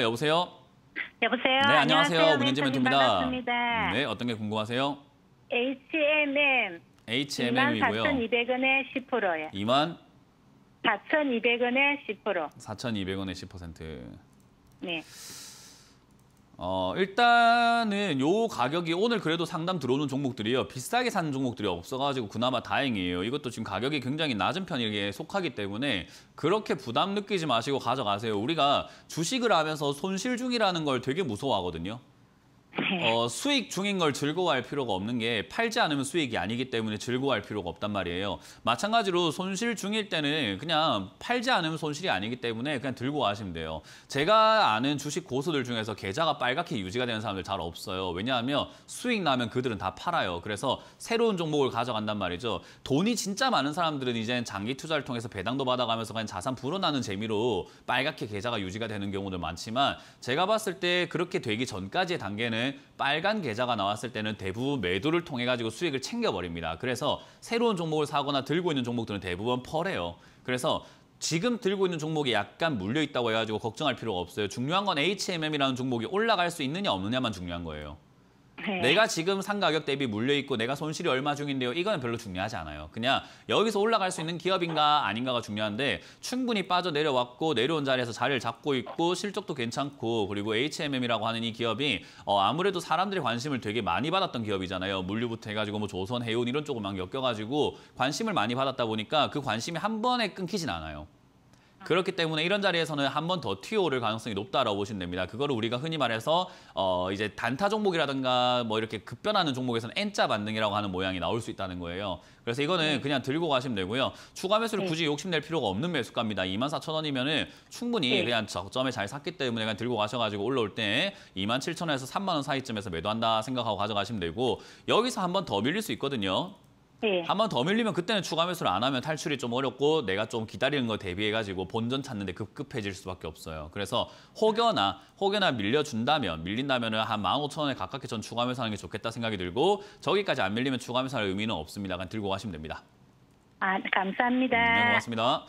여보세요. 여보세요. 네, 안녕하세요. 문현재 네, 멘토입니다. 반갑습니다. 네, 어떤 게 궁금하세요? HMM. HMM이고요. 24,200원에 1 0 2만 4,200원에 10%. 4,200원에 10%. 네. 어, 일단은 요 가격이 오늘 그래도 상담 들어오는 종목들이요. 비싸게 산 종목들이 없어가지고 그나마 다행이에요. 이것도 지금 가격이 굉장히 낮은 편에 속하기 때문에 그렇게 부담 느끼지 마시고 가져가세요. 우리가 주식을 하면서 손실 중이라는 걸 되게 무서워하거든요. 네. 어, 수익 중인 걸 즐거워할 필요가 없는 게 팔지 않으면 수익이 아니기 때문에 즐거워할 필요가 없단 말이에요. 마찬가지로 손실 중일 때는 그냥 팔지 않으면 손실이 아니기 때문에 그냥 들고 가시면 돼요. 제가 아는 주식 고수들 중에서 계좌가 빨갛게 유지가 되는 사람들 잘 없어요. 왜냐하면 수익 나면 그들은 다 팔아요. 그래서 새로운 종목을 가져간단 말이죠. 돈이 진짜 많은 사람들은 이제 장기 투자를 통해서 배당도 받아가면서 그냥 자산 불어나는 재미로 빨갛게 계좌가 유지가 되는 경우도 많지만 제가 봤을 때 그렇게 되기 전까지의 단계는 경우에는 빨간 계좌가 나왔을 때는 대부분 매도를 통해 가지고 수익을 챙겨버립니다. 그래서 새로운 종목을 사거나 들고 있는 종목들은 대부분 펄해요. 그래서 지금 들고 있는 종목이 약간 물려 있다고 해가지고 걱정할 필요가 없어요. 중요한 건 HMM이라는 종목이 올라갈 수 있느냐 없느냐만 중요한 거예요. 네. 내가 지금 산 가격 대비 물려 있고 내가 손실이 얼마 중인데요. 이거는 별로 중요하지 않아요. 그냥 여기서 올라갈 수 있는 기업인가 아닌가가 중요한데 충분히 빠져 내려왔고 내려온 자리에서 자리를 잡고 있고 실적도 괜찮고 그리고 HMM이라고 하는 이 기업이 어, 아무래도 사람들의 관심을 되게 많이 받았던 기업이잖아요. 물류부터 해가지고 뭐 조선, 해운 이런 쪽으로 막 엮여가지고 관심을 많이 받았다 보니까 그 관심이 한 번에 끊기진 않아요. 그렇기 때문에 이런 자리에서는 한 번 더 튀어오를 가능성이 높다라고 보시면 됩니다. 그거를 우리가 흔히 말해서 어 이제 단타 종목이라든가 뭐 이렇게 급변하는 종목에서는 N자 반등이라고 하는 모양이 나올 수 있다는 거예요. 그래서 이거는 네. 그냥 들고 가시면 되고요. 추가 매수를 네. 굳이 욕심낼 필요가 없는 매수가입니다. 24,000원이면은 충분히 네. 그냥 저점에 잘 샀기 때문에 그냥 들고 가셔가지고 올라올 때 27,000원에서 3만 원 사이쯤에서 매도한다 생각하고 가져가시면 되고 여기서 한 번 더 밀릴 수 있거든요. 네. 한번 더 밀리면 그때는 추가 매수를 안 하면 탈출이 좀 어렵고 내가 좀 기다리는 거 대비해가지고 본전 찾는데 급급해질 수밖에 없어요. 그래서 혹여나 혹여나 밀려준다면 밀린다면 은한 15,000원에 가깝게 전 추가 매수하는 게 좋겠다 생각이 들고 저기까지 안 밀리면 추가 매수할 의미는 없습니다. 그냥 들고 가시면 됩니다. 아, 감사합니다. 음, 네, 고맙습니다.